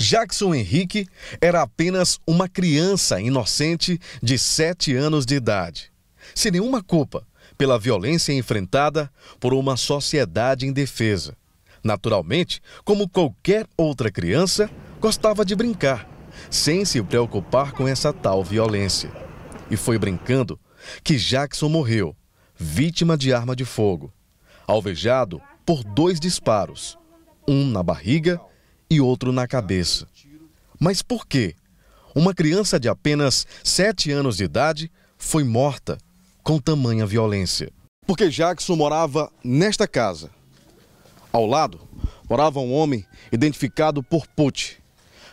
Jackson Henrique era apenas uma criança inocente de 7 anos de idade, sem nenhuma culpa pela violência enfrentada por uma sociedade indefesa. Naturalmente, como qualquer outra criança, gostava de brincar, sem se preocupar com essa tal violência. E foi brincando que Jackson morreu, vítima de arma de fogo, alvejado por dois disparos, um na barriga e outro na cabeça. Mas por quê? Uma criança de apenas 7 anos de idade foi morta com tamanha violência. Porque Jackson morava nesta casa. Ao lado morava um homem identificado por Pucci.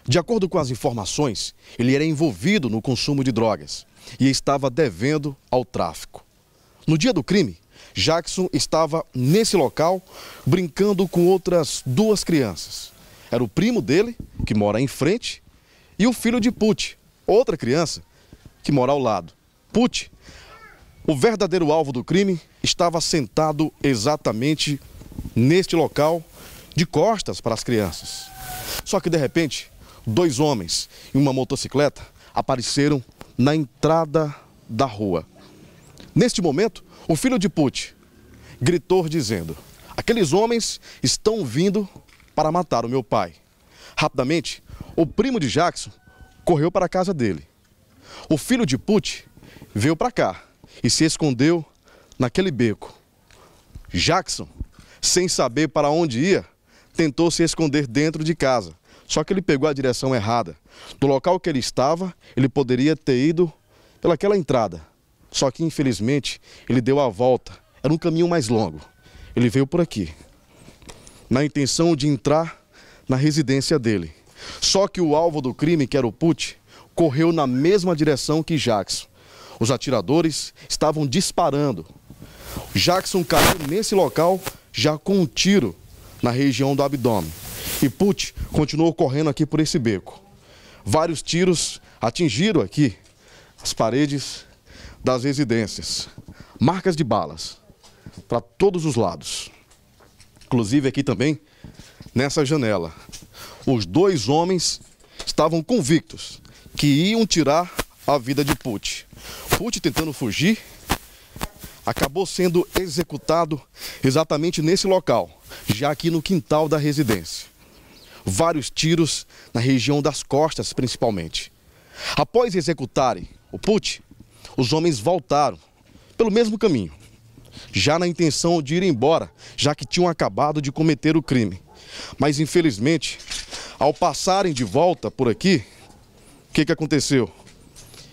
De acordo com as informações, ele era envolvido no consumo de drogas e estava devendo ao tráfico. No dia do crime, Jackson estava nesse local brincando com outras duas crianças. Era o primo dele, que mora em frente, e o filho de Put, outra criança, que mora ao lado. Put, o verdadeiro alvo do crime, estava sentado exatamente neste local, de costas para as crianças. Só que de repente, dois homens em uma motocicleta apareceram na entrada da rua. Neste momento, o filho de Put gritou dizendo: Aqueles homens estão vindo para matar o meu pai. Rapidamente, o primo de Jackson correu para a casa dele. O filho de Put veio para cá e se escondeu naquele beco. Jackson, sem saber para onde ia, tentou se esconder dentro de casa. Só que ele pegou a direção errada. Do local que ele estava, ele poderia ter ido pelaquela entrada. Só que, infelizmente, ele deu a volta. Era um caminho mais longo. Ele veio por aqui na intenção de entrar na residência dele. Só que o alvo do crime, que era o Put, correu na mesma direção que Jackson. Os atiradores estavam disparando. Jackson caiu nesse local já com um tiro na região do abdômen. E Put continuou correndo aqui por esse beco. Vários tiros atingiram aqui as paredes das residências. Marcas de balas para todos os lados inclusive aqui também, nessa janela. Os dois homens estavam convictos que iam tirar a vida de Putin. Putin tentando fugir, acabou sendo executado exatamente nesse local, já aqui no quintal da residência. Vários tiros na região das costas, principalmente. Após executarem o Putin, os homens voltaram pelo mesmo caminho já na intenção de ir embora, já que tinham acabado de cometer o crime. Mas infelizmente, ao passarem de volta por aqui, o que, que aconteceu?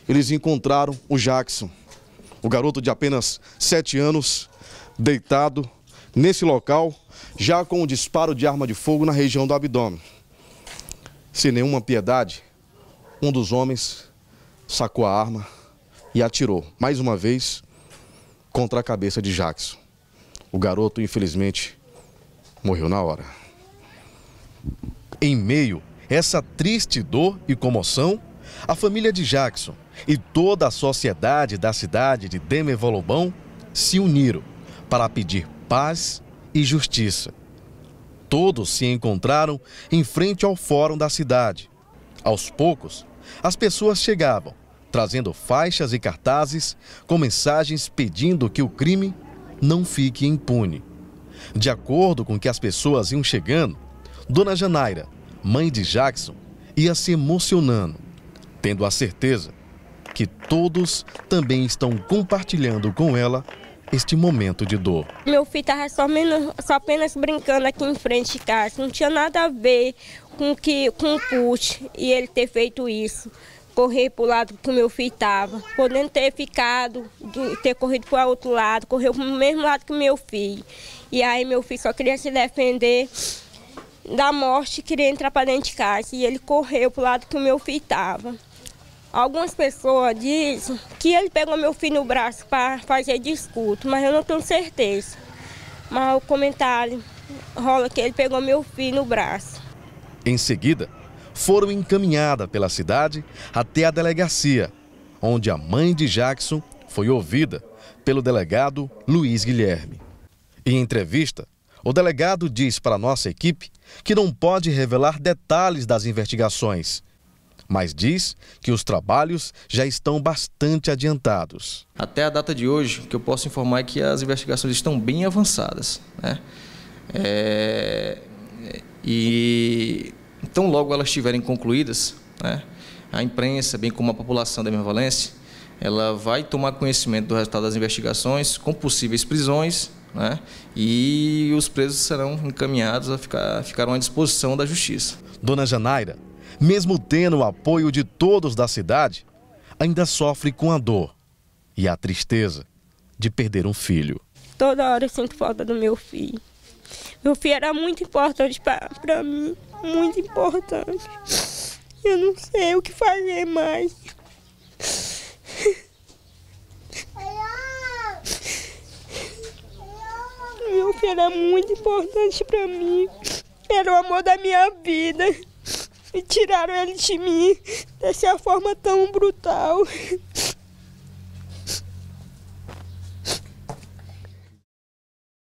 Eles encontraram o Jackson, o garoto de apenas 7 anos, deitado nesse local, já com um disparo de arma de fogo na região do abdômen. Sem nenhuma piedade, um dos homens sacou a arma e atirou. Mais uma vez, contra a cabeça de Jackson. O garoto, infelizmente, morreu na hora. Em meio a essa triste dor e comoção, a família de Jackson e toda a sociedade da cidade de Demevolobão se uniram para pedir paz e justiça. Todos se encontraram em frente ao fórum da cidade. Aos poucos, as pessoas chegavam trazendo faixas e cartazes com mensagens pedindo que o crime não fique impune. De acordo com que as pessoas iam chegando, Dona Janaira, mãe de Jackson, ia se emocionando, tendo a certeza que todos também estão compartilhando com ela este momento de dor. Meu filho estava só, só, apenas brincando aqui em frente de casa, não tinha nada a ver com, que, com o Put e ele ter feito isso correr para o lado que o meu filho estava. Podendo ter ficado, ter corrido para o outro lado, correu para o mesmo lado que o meu filho. E aí meu filho só queria se defender da morte, queria entrar para dentro de casa. E ele correu para o lado que o meu filho estava. Algumas pessoas dizem que ele pegou meu filho no braço para fazer discuto, mas eu não tenho certeza. Mas o comentário rola que ele pegou meu filho no braço. Em seguida, foram encaminhadas pela cidade até a delegacia, onde a mãe de Jackson foi ouvida pelo delegado Luiz Guilherme. Em entrevista, o delegado diz para nossa equipe que não pode revelar detalhes das investigações, mas diz que os trabalhos já estão bastante adiantados. Até a data de hoje, o que eu posso informar é que as investigações estão bem avançadas. Né? É... E tão logo elas estiverem concluídas, né, a imprensa, bem como a população da Valência, ela vai tomar conhecimento do resultado das investigações, com possíveis prisões, né, e os presos serão encaminhados a ficar ficarão à disposição da justiça. Dona Janaira, mesmo tendo o apoio de todos da cidade, ainda sofre com a dor e a tristeza de perder um filho. Toda hora eu sinto falta do meu filho. Meu filho era muito importante para mim muito importante. Eu não sei o que fazer mais. Meu filho era muito importante para mim. Era o amor da minha vida. E tiraram ele de mim dessa forma tão brutal.